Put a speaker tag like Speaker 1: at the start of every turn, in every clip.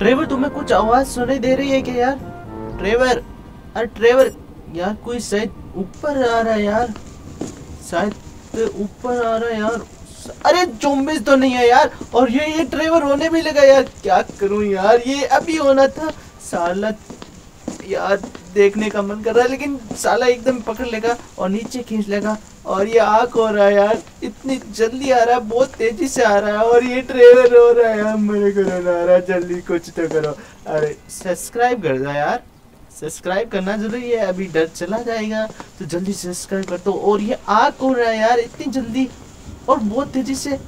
Speaker 1: Trevor तुम्हें कुछ आवाज सुनाई दे रही है क्या यार ट्रेवर अरे ट्रेवर यार कोई शायद ऊपर आ रहा है यार शायद ऊपर आ रहा है यार अरे जोम्बिस तो नहीं है यार और ये ये ट्रेवर होने भी लगा यार क्या करूं यार ये अभी होना था साला यार देखने का मन कर रहा है लेकिन साला एकदम पकड़ लेगा और नीचे खींच लेगा और ये आग हो रहा है यार इतनी जल्दी आ रहा है बहुत तेजी से आ रहा है और ये ट्रेलर हो रहा है यार मेरे को आ रहा है जल्दी कुछ तो करो अरे सब्सक्राइब कर दो यार सब्सक्राइब करना जरूरी है अभी डर चला जाएगा तो जल्दी सब्सक्राइब कर दो और ये आग हो रहा है यार इतनी जल्दी और बहुत तेजी से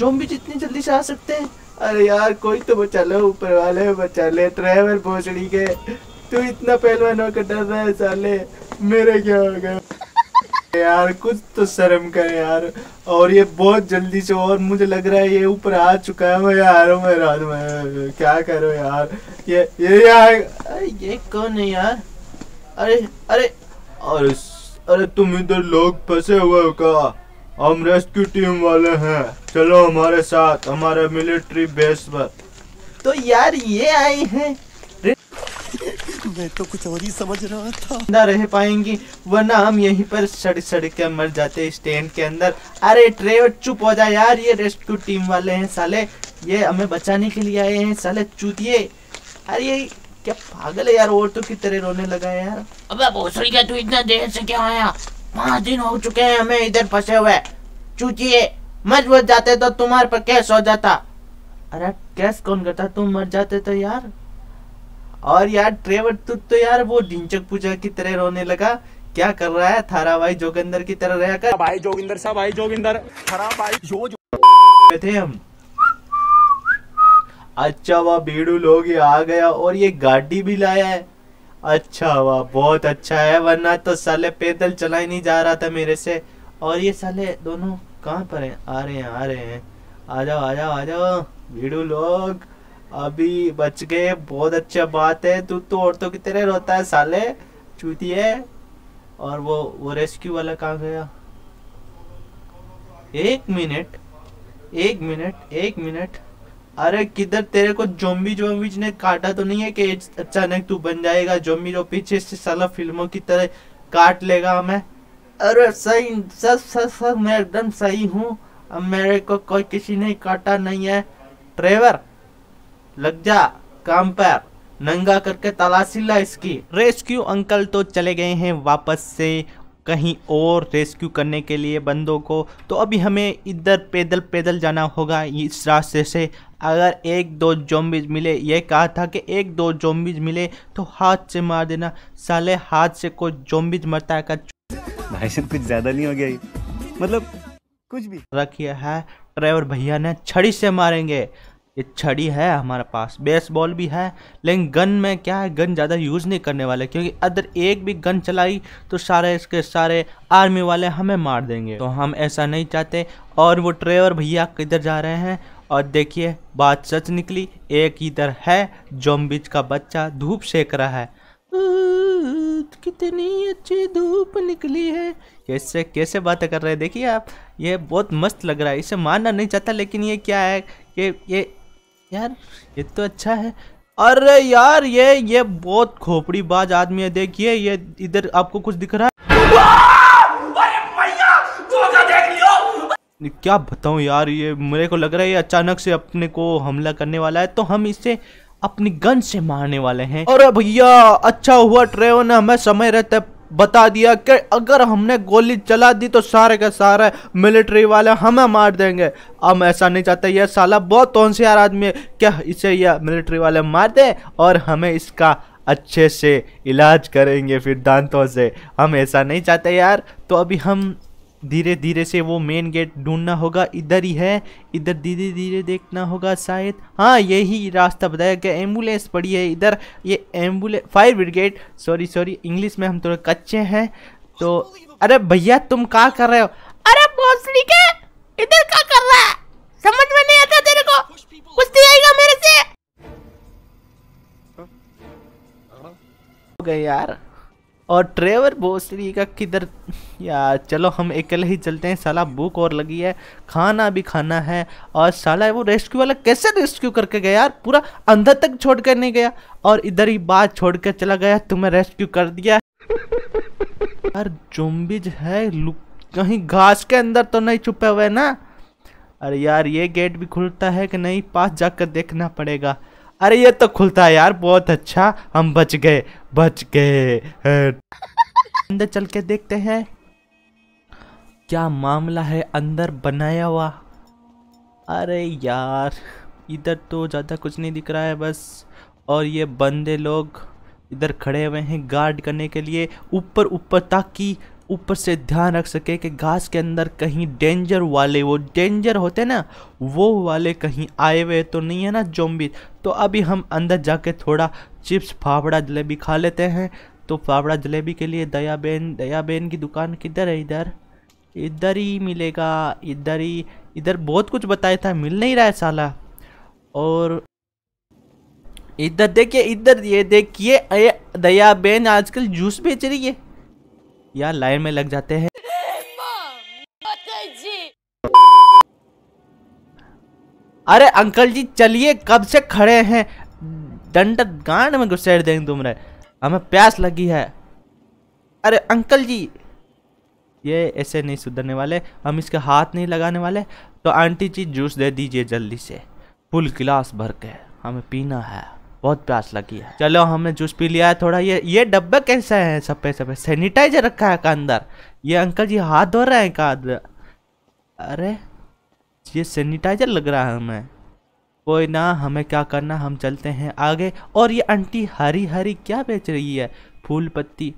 Speaker 1: जो भी जितनी जल्दी से आ सकते हैं अरे यार कोई तो बचा लो ऊपर वाले बचा ले ट्रैवल भोसड़ी के तू इतना पहलवान होकर डर रहा है साले मेरे क्या होगा यार कुछ तो शर्म कर यार और ये बहुत जल्दी से और मुझे लग रहा है ये ऊपर आ चुका है मैं यार मैं राज मैं क्या करो यार ये ये यार ये कौन है यार अरे अरे और अरे तुम इधर लोग फंसे हुए हो का हम रेस्क्यू टीम वाले हैं चलो हमारे साथ हमारे मिलिट्री बेस पर तो यार ये आए हैं मैं तो कुछ और ही समझ रहा था ना रह पाएंगी वरना हम यहीं पर सड़ सड़ के मर जाते स्टैंड के अंदर अरे ट्रेवर चुप हो जा यार ये रेस्क्यू टीम वाले हैं साले ये हमें बचाने के लिए आए हैं साले चूतिए अरे ये क्या पागल है यार तो किस तरह रोने लगा है यार अबे भोसड़ी क्या तू इतना देर से क्या आया पाँच दिन हो चुके हैं हमें इधर फंसे हुए चूतिए मजबूत जाते तो तुम्हारे पर कैश हो जाता अरे कैश कौन करता तुम मर जाते तो यार और यार ट्रेवर तुत तो यार वो ढिंचक पूजा की तरह रोने लगा क्या कर रहा है थारा भाई जोगिंदर की तरह रह कर भाई जोगिंदर सा भाई जोगिंदर थारा भाई जो, जो थे हम अच्छा वाह बेड़ू लोग ये आ गया और ये गाड़ी भी लाया है अच्छा वाह बहुत अच्छा है वरना तो साले पैदल चला ही नहीं जा रहा था मेरे से और ये साले दोनों कहाँ पर हैं आ रहे हैं आ रहे हैं आ जाओ आ जाओ आ जाओ भीड़ू लोग अभी बच गए बहुत अच्छा बात है तू तो औरतों की तरह रोता है साले चूती है और वो वो रेस्क्यू वाला कहा गया एक मिनट एक मिनट एक मिनट अरे किधर तेरे को जोम्बी जोम्बीज ने काटा तो नहीं है कि अचानक तू बन जाएगा जोम्बी जो पीछे से साला फिल्मों की तरह काट लेगा हमें अरे सही सब सब सब मैं एकदम सही हूँ अब मेरे को कोई किसी ने काटा नहीं है ड्राइवर लग जा काम पर नंगा करके तलाशी ला इसकी रेस्क्यू अंकल तो चले गए हैं वापस से कहीं और रेस्क्यू करने के लिए बंदों को तो अभी हमें इधर पैदल पैदल जाना होगा इस रास्ते से अगर एक दो जोम्बिज मिले ये कहा था कि एक दो जोम्बिज मिले तो हाथ से मार देना साले हाथ से कोई जोम्बिज मरता का भाई साहब कुछ ज़्यादा नहीं हो गया मतलब कुछ भी रखिए है ड्राइवर भैया ने छड़ी से मारेंगे ये छड़ी है हमारे पास बेसबॉल भी है लेकिन गन में क्या है गन ज़्यादा यूज़ नहीं करने वाले क्योंकि अदर एक भी गन चलाई तो सारे इसके सारे आर्मी वाले हमें मार देंगे तो हम ऐसा नहीं चाहते और वो ट्रेवर भैया किधर जा रहे हैं और देखिए बात सच निकली एक इधर है जोम्बिज का बच्चा धूप सेक रहा है कितनी अच्छी धूप निकली है कैसे कैसे बातें कर रहे हैं देखिए आप ये बहुत मस्त लग रहा है इसे मानना नहीं चाहता लेकिन ये क्या है कि ये यार ये तो अच्छा है अरे यार ये ये बहुत खोपड़ी बाज आदमी है देखिए ये इधर आपको कुछ दिख रहा है क्या बताऊं यार ये मेरे को लग रहा है ये अचानक से अपने को हमला करने वाला है तो हम इसे अपनी गन से मारने वाले हैं और भैया अच्छा हुआ ट्रेवर ने हमें समय रहते बता दिया कि अगर हमने गोली चला दी तो सारे के सारे मिलिट्री वाले हमें मार देंगे हम ऐसा नहीं चाहते यह साला बहुत यार आदमी है क्या इसे यह मिलिट्री वाले मार दें और हमें इसका अच्छे से इलाज करेंगे फिर दांतों से हम ऐसा नहीं चाहते यार तो अभी हम धीरे धीरे से वो मेन गेट ढूंढना होगा इधर ही है इधर धीरे धीरे देखना होगा शायद हाँ यही रास्ता बताया गया एम्बुलेंस पड़ी है इधर ये ambulance fire brigade sorry sorry English में हम थोड़े कच्चे हैं तो अरे भैया तुम क्या कर रहे हो अरे भोसड़ी के इधर क्या कर रहा है समझ में नहीं आता तेरे को कुछ आएगा मेरे से हो गए यार और ट्रेवर बोसरी का किधर यार चलो हम अकेले ही चलते हैं साला भूख और लगी है खाना भी खाना है और साला वो रेस्क्यू वाला कैसे रेस्क्यू करके गया यार पूरा अंदर तक छोड़ कर नहीं गया और इधर ही बात छोड़ कर चला गया तुम्हें रेस्क्यू कर दिया यार जुम्बिज है कहीं घास के अंदर तो नहीं छुपे हुए ना अरे यार ये गेट भी खुलता है कि नहीं पास जाकर देखना पड़ेगा अरे ये तो खुलता है यार बहुत अच्छा हम बच गए बच गए अंदर चल के देखते हैं क्या मामला है अंदर बनाया हुआ अरे यार इधर तो ज़्यादा कुछ नहीं दिख रहा है बस और ये बंदे लोग इधर खड़े हुए हैं गार्ड करने के लिए ऊपर ऊपर ताकि ऊपर से ध्यान रख सके कि घास के अंदर कहीं डेंजर वाले वो डेंजर होते ना वो वाले कहीं आए हुए तो नहीं है ना जोम्बी तो अभी हम अंदर जाके थोड़ा चिप्स फाफड़ा जलेबी खा लेते हैं तो फावड़ा जलेबी के लिए दयाबेन दयाबेन की दुकान किधर है इधर इधर ही मिलेगा इधर ही इधर बहुत कुछ बताया था मिल नहीं रहा है साला और इधर देखिए इधर ये देखिए दयाबेन आजकल जूस बेच रही है या लाइन में लग जाते हैं अरे अंकल जी चलिए कब से खड़े हैं डंडा गांड में घुसेड़ देंगे तुमने हमें प्यास लगी है अरे अंकल जी ये ऐसे नहीं सुधरने वाले हम इसके हाथ नहीं लगाने वाले तो आंटी जी जूस दे दीजिए जल्दी से फुल गिलास भर के हमें पीना है बहुत प्यास लगी है चलो हमने जूस पी लिया है थोड़ा ये ये डब्बे कैसे है सब पे सब सैनिटाइजर रखा है का अंदर ये अंकल जी हाथ धो रहे हैं का अरे ये सैनिटाइजर लग रहा है हमें कोई ना हमें क्या करना हम चलते हैं आगे और ये आंटी हरी हरी क्या बेच रही है फूल पत्ती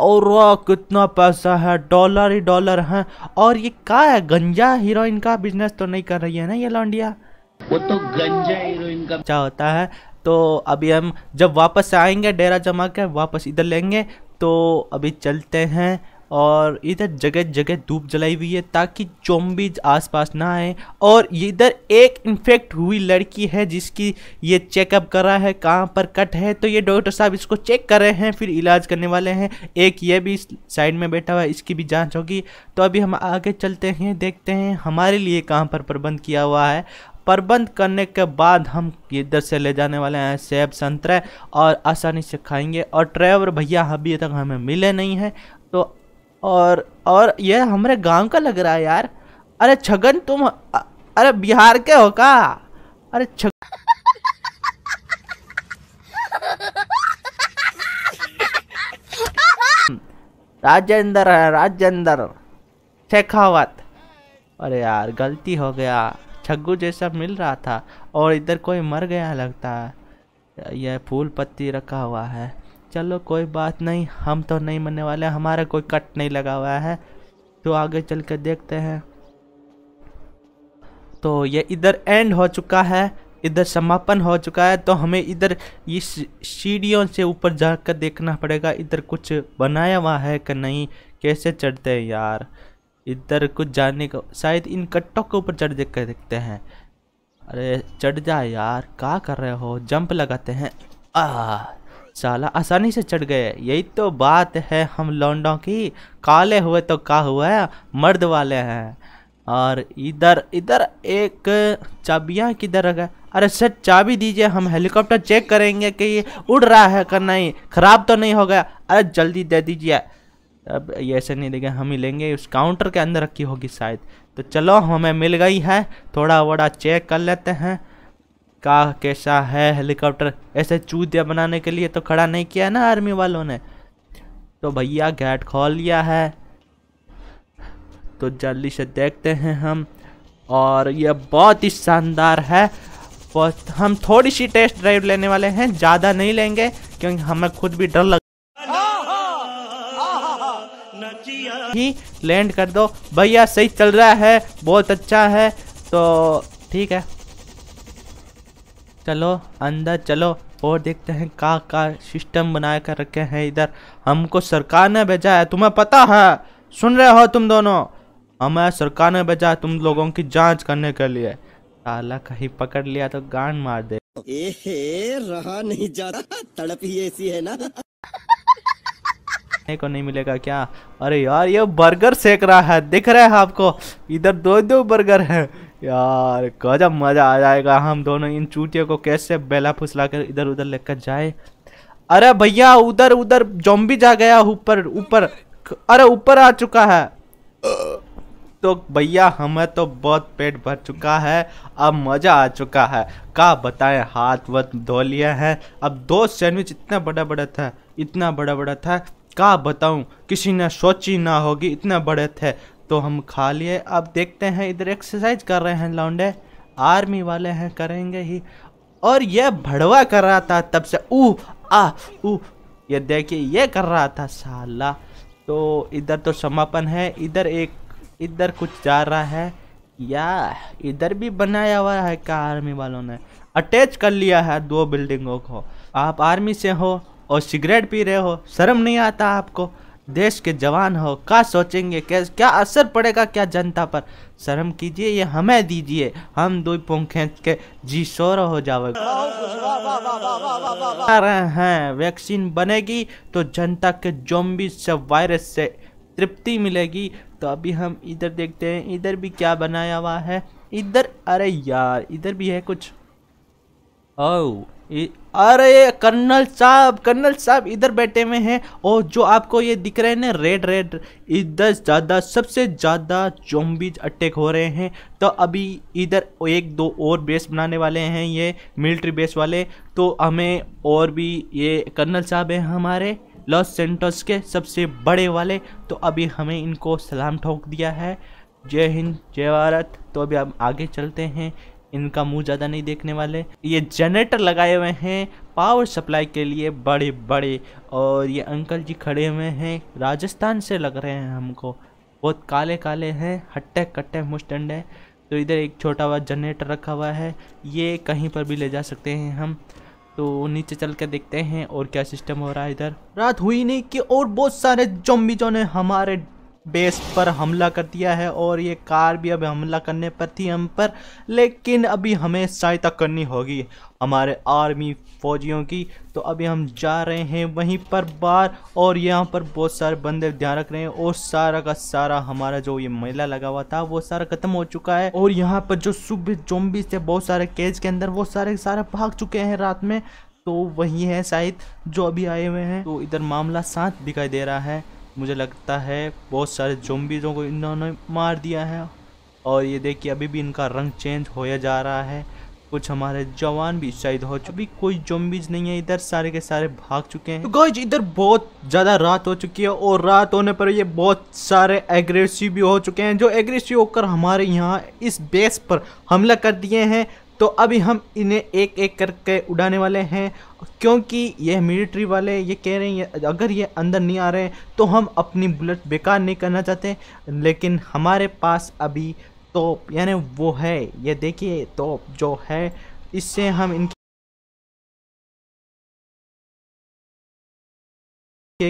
Speaker 1: और वाह कितना पैसा है डॉलर ही डॉलर है और ये क्या है गंजा हीरोइन का बिजनेस तो नहीं कर रही है ना ये लॉन्डिया वो तो गंजा हीरोइन का क्या होता है तो अभी हम जब वापस से आएंगे डेरा जमा कर वापस इधर लेंगे तो अभी चलते हैं और इधर जगह जगह धूप जलाई हुई है ताकि चोम्बीज आसपास ना आए और इधर एक इन्फेक्ट हुई लड़की है जिसकी ये चेकअप कर रहा है कहाँ पर कट है तो ये डॉक्टर साहब इसको चेक कर रहे हैं फिर इलाज करने वाले हैं एक ये भी साइड में बैठा हुआ है इसकी भी जाँच होगी तो अभी हम आगे चलते हैं देखते हैं हमारे लिए कहाँ पर प्रबंध किया हुआ है प्रबंध करने के बाद हम इधर से ले जाने वाले हैं सेब संतरे और आसानी से खाएंगे और ड्राइवर भैया अभी तक हमें मिले नहीं हैं तो और और यह हमारे गांव का लग रहा है यार अरे छगन तुम अरे बिहार के हो का अरे छग राजेंद्र है राजेंद्र शेखावत अरे यार गलती हो गया छग्गू जैसा मिल रहा था और इधर कोई मर गया लगता है यह फूल पत्ती रखा हुआ है चलो कोई बात नहीं हम तो नहीं मरने वाले हमारा कोई कट नहीं लगा हुआ है तो आगे चल कर देखते हैं तो यह इधर एंड हो चुका है इधर समापन हो चुका है तो हमें इधर इस सीढ़ियों से ऊपर जाकर देखना पड़ेगा इधर कुछ बनाया हुआ है कि नहीं कैसे चढ़ते हैं यार इधर कुछ जाने का शायद इन कट्टों के ऊपर चढ़ देख कर देखते हैं अरे चढ़ जा यार क्या कर रहे हो जंप लगाते हैं आ साला आसानी से चढ़ गए यही तो बात है हम लौंडों की काले हुए तो का हुआ है मर्द वाले हैं और इधर इधर एक चाबियाँ किधर रखा अरे सर चाबी दीजिए हम हेलीकॉप्टर चेक करेंगे कि उड़ रहा है कि नहीं खराब तो नहीं हो गया अरे जल्दी दे दीजिए अब ये ऐसे नहीं देखें हम ही लेंगे उस काउंटर के अंदर रखी होगी शायद तो चलो हमें मिल गई है थोड़ा वड़ा चेक कर लेते हैं का कैसा है हेलीकॉप्टर ऐसे चूतिया बनाने के लिए तो खड़ा नहीं किया ना आर्मी वालों ने तो भैया गेट खोल लिया है तो जल्दी से देखते हैं हम और यह बहुत ही शानदार है हम थोड़ी सी टेस्ट ड्राइव लेने वाले हैं ज़्यादा नहीं लेंगे क्योंकि हमें खुद भी डर लग ही लैंड कर दो भैया सही चल रहा है बहुत अच्छा है तो ठीक है चलो अंदर चलो और देखते हैं का का सिस्टम बना कर रखे हैं इधर हमको सरकार ने भेजा है तुम्हें पता है सुन रहे हो तुम दोनों हमें सरकार ने भेजा है तुम लोगों की जांच करने के लिए ताला कहीं पकड़ लिया तो गांड मार दे रहा नहीं जाता तड़प ही ऐसी है ना को नहीं मिलेगा क्या अरे यार ये बर्गर सेक रहा है दिख रहा है आपको इधर दो दो बर्गर है यार गजब मज़ा आ जाएगा हम दोनों इन चूटियों को कैसे बेला फुसला कर इधर उधर लेकर जाए अरे भैया उधर उधर जॉम्बी जा गया ऊपर ऊपर अरे ऊपर आ चुका है तो भैया हमें तो बहुत पेट भर चुका है अब मज़ा आ चुका है का बताएं हाथ वत धो लिए हैं अब दो सैंडविच इतना बड़ा बड़ा था इतना बड़ा बड़ा था का बताऊं किसी ने सोची ना होगी इतने बड़े थे तो हम खा लिए अब देखते हैं इधर एक्सरसाइज कर रहे हैं लौंडे आर्मी वाले हैं करेंगे ही और ये भड़वा कर रहा था तब से ऊ आ ऊ ये देखिए ये कर रहा था साला तो इधर तो समापन है इधर एक इधर कुछ जा रहा है या इधर भी बनाया हुआ है क्या आर्मी वालों ने अटैच कर लिया है दो बिल्डिंगों को आप आर्मी से हो और सिगरेट पी रहे हो शर्म नहीं आता आपको देश के जवान हो क्या सोचेंगे क्या क्या असर पड़ेगा क्या जनता पर शर्म कीजिए ये हमें दीजिए हम दो पों खेच के जी शोर हो जाओगे हैं वैक्सीन बनेगी तो जनता के जोम्बी से वायरस से तृप्ति मिलेगी तो अभी हम इधर देखते हैं इधर भी क्या बनाया हुआ है इधर अरे यार इधर भी है कुछ ओ अरे कर्नल साहब कर्नल साहब इधर बैठे हुए हैं और जो आपको ये दिख रहे हैं ना रेड रेड इधर ज़्यादा सबसे ज़्यादा जोम्बीज अटैक हो रहे हैं तो अभी इधर एक दो और बेस बनाने वाले हैं ये मिलिट्री बेस वाले तो हमें और भी ये कर्नल साहब हैं हमारे लॉस सेंटर्स के सबसे बड़े वाले तो अभी हमें इनको सलाम ठोक दिया है जय हिंद जय भारत तो अभी हम आगे चलते हैं इनका मुंह ज़्यादा नहीं देखने वाले ये जनरेटर लगाए हुए हैं पावर सप्लाई के लिए बड़े बड़े और ये अंकल जी खड़े हुए हैं राजस्थान से लग रहे हैं हमको बहुत काले काले हैं हट्टे कट्टे मुस्टंड है तो इधर एक छोटा हुआ जनरेटर रखा हुआ है ये कहीं पर भी ले जा सकते हैं हम तो नीचे चल कर देखते हैं और क्या सिस्टम हो रहा है इधर रात हुई नहीं कि और बहुत सारे जोम्बीजों ने हमारे बेस पर हमला कर दिया है और ये कार भी अब हमला करने पर थी हम पर लेकिन अभी हमें सहायता करनी होगी हमारे आर्मी फौजियों की तो अभी हम जा रहे हैं वहीं पर बार और यहाँ पर बहुत सारे बंदे ध्यान रख रहे हैं और सारा का सारा हमारा जो ये मेला लगा हुआ था वो सारा खत्म हो चुका है और यहाँ पर जो सुबह जोबिस थे बहुत सारे केज के अंदर वो सारे सारे भाग चुके हैं रात में तो वही है शायद जो अभी आए हुए हैं तो इधर मामला साथ दिखाई दे रहा है मुझे लगता है बहुत सारे जोम्बीजों को इन्होंने मार दिया है और ये देखिए अभी भी इनका रंग चेंज होया जा रहा है कुछ हमारे जवान भी शहीद हो चुके अभी कोई जोम्बीज नहीं है इधर सारे के सारे भाग चुके हैं तो गाइज इधर बहुत ज़्यादा रात हो चुकी है और रात होने पर ये बहुत सारे एग्रेसिव भी हो चुके हैं जो एग्रेसिव होकर हमारे यहाँ इस बेस पर हमला कर दिए हैं तो अभी हम इन्हें एक एक करके उड़ाने वाले हैं क्योंकि ये मिलिट्री वाले ये कह रहे हैं अगर ये अंदर नहीं आ रहे तो हम अपनी बुलेट बेकार नहीं करना चाहते लेकिन हमारे पास अभी तोप यानी वो है ये देखिए तोप जो है इससे हम इनके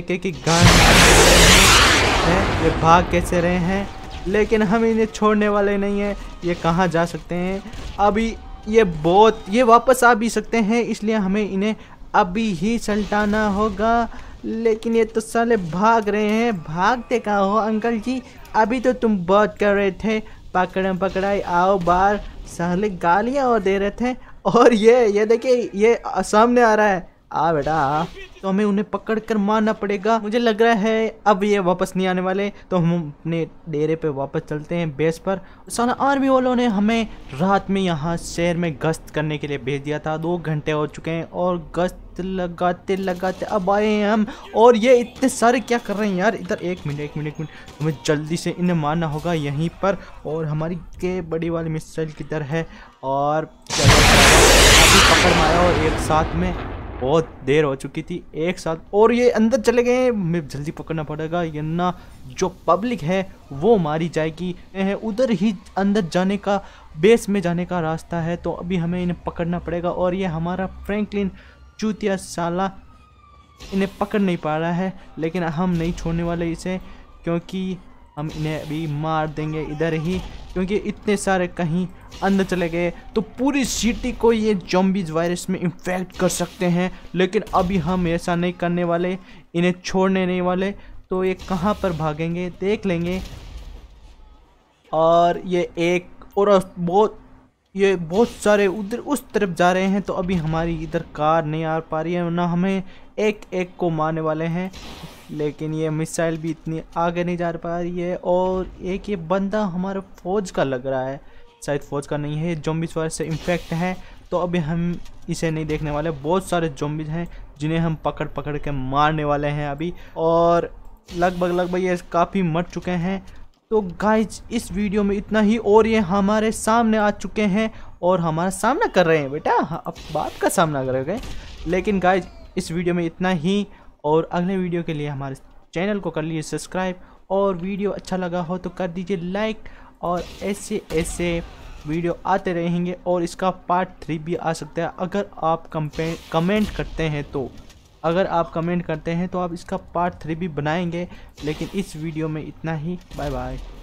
Speaker 1: के के गान ये भाग कैसे रहे हैं लेकिन हम इन्हें छोड़ने वाले नहीं हैं ये कहाँ जा सकते हैं अभी ये बहुत ये वापस आ भी सकते हैं इसलिए हमें इन्हें अभी ही सल्टाना होगा लेकिन ये तो साले भाग रहे हैं भागते कहा हो अंकल जी अभी तो तुम बहुत कर रहे थे पकड़म पकड़ाई आओ बार साले गालियाँ और दे रहे थे और ये ये देखिए ये सामने आ रहा है आ बेटा तो हमें उन्हें पकड़ कर मारना पड़ेगा मुझे लग रहा है अब ये वापस नहीं आने वाले तो हम अपने डेरे पे वापस चलते हैं बेस पर सारा आर्मी वालों ने हमें रात में यहाँ शहर में गश्त करने के लिए भेज दिया था दो घंटे हो चुके हैं और गश्त लगाते लगाते अब आए हैं हम और ये इतने सारे क्या कर रहे हैं यार इधर एक मिनट एक मिनट एक मिनट हमें जल्दी से इन्हें मारना होगा यहीं पर और हमारी के बड़ी वाली मिसाइल किधर है और पकड़ मारा और एक साथ में बहुत देर हो चुकी थी एक साथ और ये अंदर चले गए हैं जल्दी पकड़ना पड़ेगा ना जो पब्लिक है वो मारी जाएगी उधर ही अंदर जाने का बेस में जाने का रास्ता है तो अभी हमें इन्हें पकड़ना पड़ेगा और ये हमारा फ्रैंकलिन चूतिया साला इन्हें पकड़ नहीं पा रहा है लेकिन हम नहीं छोड़ने वाले इसे क्योंकि हम इन्हें भी मार देंगे इधर ही क्योंकि इतने सारे कहीं अंदर चले गए तो पूरी सिटी को ये जॉम्बीज वायरस में इन्फेक्ट कर सकते हैं लेकिन अभी हम ऐसा नहीं करने वाले इन्हें छोड़ने नहीं वाले तो ये कहाँ पर भागेंगे देख लेंगे और ये एक और बहुत ये बहुत सारे उधर उस तरफ जा रहे हैं तो अभी हमारी इधर कार नहीं आ पा रही है ना हमें एक एक को मारने वाले हैं लेकिन ये मिसाइल भी इतनी आगे नहीं जा पा रही है और एक ये बंदा हमारा फौज का लग रहा है शायद फौज का नहीं है जोम्बिस वायरस से इन्फेक्ट है तो अभी हम इसे नहीं देखने वाले बहुत सारे जोम्बिस हैं जिन्हें हम पकड़ पकड़ के मारने वाले हैं अभी और लगभग लगभग ये काफ़ी मर चुके हैं तो गाइज इस वीडियो में इतना ही और ये हमारे सामने आ चुके हैं और हमारा सामना कर रहे हैं बेटा हाँ, अब बात का सामना कर हैं लेकिन गाइज इस वीडियो में इतना ही और अगले वीडियो के लिए हमारे चैनल को कर लीजिए सब्सक्राइब और वीडियो अच्छा लगा हो तो कर दीजिए लाइक और ऐसे ऐसे वीडियो आते रहेंगे और इसका पार्ट थ्री भी आ सकता है अगर आप कमेंट करते हैं तो अगर आप कमेंट करते हैं तो आप इसका पार्ट थ्री भी बनाएंगे लेकिन इस वीडियो में इतना ही बाय बाय